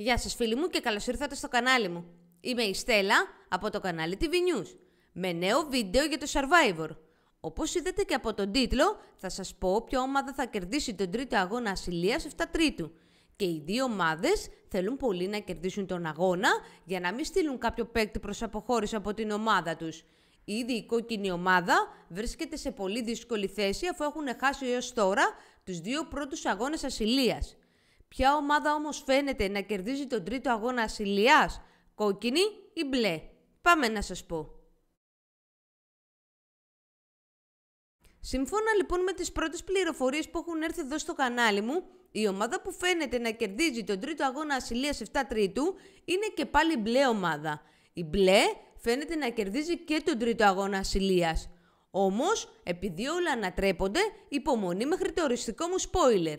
Γεια σας φίλοι μου και καλώς ήρθατε στο κανάλι μου. Είμαι η Στέλλα από το κανάλι TV News με νέο βίντεο για το Survivor. Όπως είδατε και από τον τίτλο θα σας πω ποια ομάδα θα κερδίσει τον τρίτο αγώνα ασυλίας 7 τρίτου. Και οι δύο ομάδες θέλουν πολύ να κερδίσουν τον αγώνα για να μην στείλουν κάποιο παίκτη προς αποχώρηση από την ομάδα τους. Ήδη η κόκκινη ομάδα βρίσκεται σε πολύ δύσκολη θέση αφού έχουν χάσει έως τώρα τους δύο πρώτους αγώνες ασυλίας. Ποια ομάδα όμως φαίνεται να κερδίζει τον τρίτο αγώνα ασυλίας, κόκκινη ή μπλε. Πάμε να σας πω. Σύμφωνα λοιπόν με τις πρώτες πληροφορίες που έχουν έρθει εδώ στο κανάλι μου, η ομάδα που φαίνεται να κερδίζει τον τρίτο αγώνα ασυλίας 7 τρίτου είναι και πάλι μπλε ομάδα. Η μπλε φαίνεται να κερδίζει και τον τρίτο αγώνα ασυλίας. Όμως, επειδή όλα ανατρέπονται, υπομονή μέχρι το οριστικό μου spoiler.